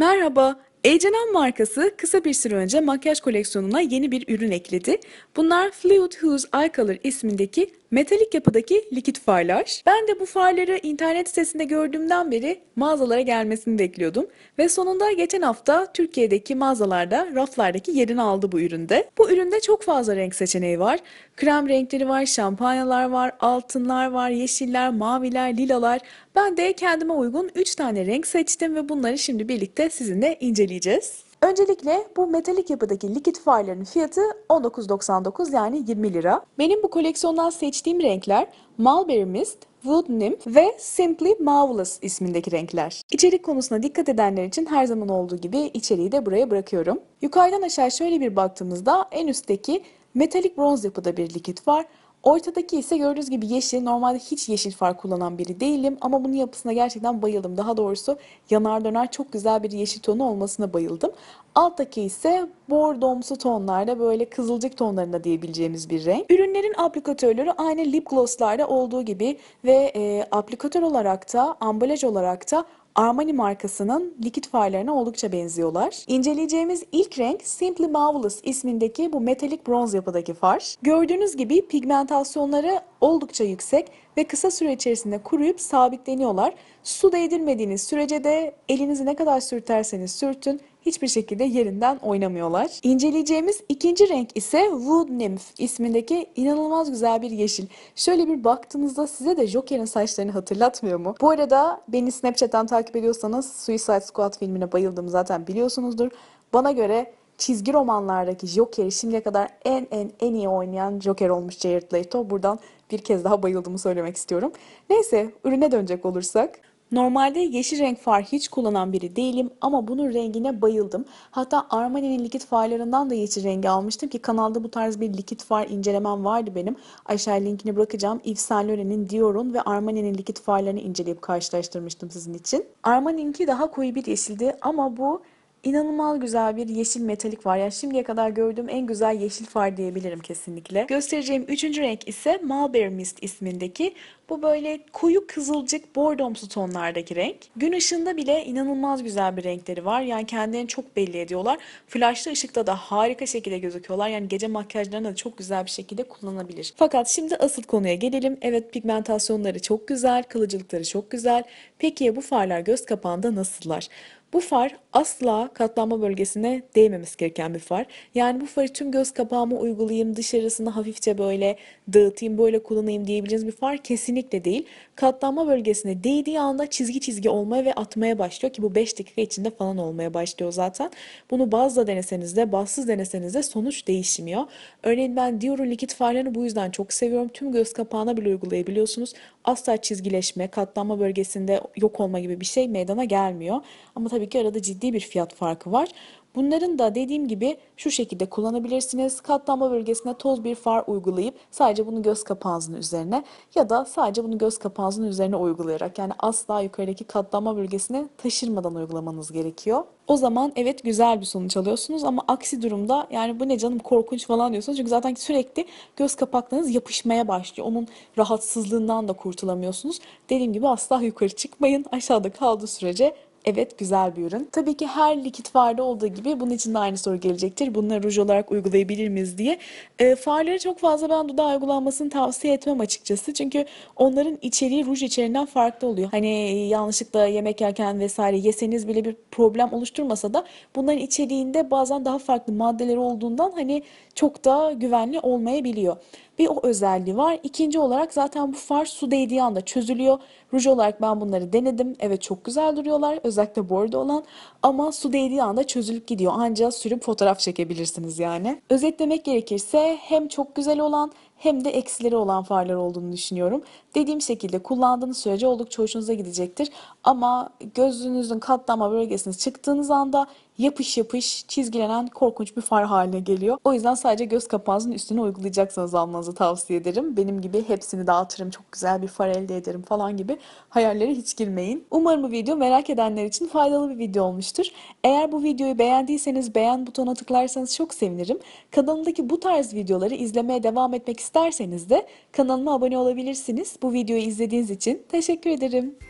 Merhaba, H&M markası kısa bir süre önce makyaj koleksiyonuna yeni bir ürün ekledi. Bunlar Fluid Hues Eye Color ismindeki metalik yapıdaki likit farlar. Ben de bu farları internet sitesinde gördüğümden beri mağazalara gelmesini bekliyordum. Ve sonunda geçen hafta Türkiye'deki mağazalarda raflardaki yerini aldı bu üründe. Bu üründe çok fazla renk seçeneği var. Krem renkleri var, şampanyalar var, altınlar var, yeşiller, maviler, lilalar. Ben de kendime uygun 3 tane renk seçtim ve bunları şimdi birlikte sizinle inceleyeceğiz. Öncelikle bu metalik yapıdaki likit farların fiyatı 19.99 yani 20 lira. Benim bu koleksiyondan seçtiğim renkler Mulberry Mist, Wood Nymph ve Simply Marvelous ismindeki renkler. İçerik konusuna dikkat edenler için her zaman olduğu gibi içeriği de buraya bırakıyorum. Yukarıdan aşağı şöyle bir baktığımızda en üstteki Metalik bronz yapıda bir likit var. Ortadaki ise gördüğünüz gibi yeşil. Normalde hiç yeşil far kullanan biri değilim ama bunun yapısına gerçekten bayıldım. Daha doğrusu yanar döner çok güzel bir yeşil tonu olmasına bayıldım. Alttaki ise bordomsu tonlarda böyle kızılcık tonlarında diyebileceğimiz bir renk. Ürünlerin aplikatörleri aynı lip glosslarda olduğu gibi ve e, aplikatör olarak da ambalaj olarak da Armani markasının likit farlarına oldukça benziyorlar. İnceleyeceğimiz ilk renk Simply Marvelous ismindeki bu metalik bronz yapıdaki far. Gördüğünüz gibi pigmentasyonları oldukça yüksek ve kısa süre içerisinde kuruyup sabitleniyorlar. Su değdirmediğiniz sürece de elinizi ne kadar sürterseniz sürtün hiçbir şekilde yerinden oynamıyorlar. İnceleyeceğimiz ikinci renk ise Wood Nymph ismindeki inanılmaz güzel bir yeşil. Şöyle bir baktığınızda size de Joker'in saçlarını hatırlatmıyor mu? Bu arada beni Snapchat'ten takip ediyorsanız Suicide Squad filmine bayıldım zaten biliyorsunuzdur. Bana göre çizgi romanlardaki Joker'i şimdiye kadar en en en iyi oynayan Joker olmuş Jared Leto. Buradan bir kez daha bayıldığımı söylemek istiyorum. Neyse ürüne dönecek olursak. Normalde yeşil renk far hiç kullanan biri değilim ama bunun rengine bayıldım. Hatta Armani'nin likit farlarından da yeşil rengi almıştım ki kanalda bu tarz bir likit far incelemem vardı benim. Aşağı linkini bırakacağım. Yves Saint Laurent'in Dior'un ve Armani'nin likit farlarını inceleyip karşılaştırmıştım sizin için. Armani'ninki daha koyu bir yeşildi ama bu İnanılmaz güzel bir yeşil metalik var. Yani şimdiye kadar gördüğüm en güzel yeşil far diyebilirim kesinlikle. Göstereceğim üçüncü renk ise Mulberry Mist ismindeki. Bu böyle koyu kızılcık bordomsu tonlardaki renk. Gün ışığında bile inanılmaz güzel bir renkleri var. Yani kendilerini çok belli ediyorlar. Flaşlı ışıkta da harika şekilde gözüküyorlar. Yani gece makyajlarına da çok güzel bir şekilde kullanılabilir. Fakat şimdi asıl konuya gelelim. Evet pigmentasyonları çok güzel, kılıcılıkları çok güzel. Peki ya bu farlar göz kapağında nasıllar? Bu far asla katlanma bölgesine değmemesi gereken bir far. Yani bu farı tüm göz kapağımı uygulayayım, dışarısını hafifçe böyle dağıtayım, böyle kullanayım diyebileceğiniz bir far kesinlikle değil. Katlanma bölgesine değdiği anda çizgi çizgi olmaya ve atmaya başlıyor ki bu 5 dakika içinde falan olmaya başlıyor zaten. Bunu bazla deneseniz de, bazsız deneseniz de sonuç değişmiyor. Örneğin ben Dior'un likit farlarını bu yüzden çok seviyorum. Tüm göz kapağına bile uygulayabiliyorsunuz. Asla çizgileşme, katlanma bölgesinde yok olma gibi bir şey meydana gelmiyor. Ama tabii Tabii ki arada ciddi bir fiyat farkı var. Bunların da dediğim gibi şu şekilde kullanabilirsiniz. Katlanma bölgesine toz bir far uygulayıp sadece bunu göz kapağınızın üzerine ya da sadece bunu göz kapağınızın üzerine uygulayarak yani asla yukarıdaki katlanma bölgesine taşırmadan uygulamanız gerekiyor. O zaman evet güzel bir sonuç alıyorsunuz ama aksi durumda yani bu ne canım korkunç falan diyorsunuz. Çünkü zaten sürekli göz kapaklarınız yapışmaya başlıyor. Onun rahatsızlığından da kurtulamıyorsunuz. Dediğim gibi asla yukarı çıkmayın. Aşağıda kaldığı sürece Evet güzel bir ürün. Tabii ki her likit farda olduğu gibi bunun için de aynı soru gelecektir. Bunları ruj olarak uygulayabilir miyiz diye. E, ee, farları çok fazla ben dudağa uygulanmasını tavsiye etmem açıkçası. Çünkü onların içeriği ruj içeriğinden farklı oluyor. Hani yanlışlıkla yemek yerken vesaire yeseniz bile bir problem oluşturmasa da bunların içeriğinde bazen daha farklı maddeler olduğundan hani çok daha güvenli olmayabiliyor. Bir o özelliği var. İkinci olarak zaten bu far su değdiği anda çözülüyor. Ruj olarak ben bunları denedim. Evet çok güzel duruyorlar özellikle bordo olan ama su değdiği anda çözülüp gidiyor. Ancak sürüp fotoğraf çekebilirsiniz yani. Özetlemek gerekirse hem çok güzel olan hem de eksileri olan farlar olduğunu düşünüyorum. Dediğim şekilde kullandığınız sürece oldukça hoşunuza gidecektir. Ama gözünüzün katlama bölgesine çıktığınız anda yapış yapış çizgilenen korkunç bir far haline geliyor. O yüzden sadece göz kapağınızın üstüne uygulayacaksanız almanızı tavsiye ederim. Benim gibi hepsini dağıtırım, çok güzel bir far elde ederim falan gibi hayallere hiç girmeyin. Umarım bu video merak edenler için faydalı bir video olmuştur. Eğer bu videoyu beğendiyseniz beğen butonuna tıklarsanız çok sevinirim. Kanalımdaki bu tarz videoları izlemeye devam etmek isterseniz de kanalıma abone olabilirsiniz. Bu videoyu izlediğiniz için teşekkür ederim.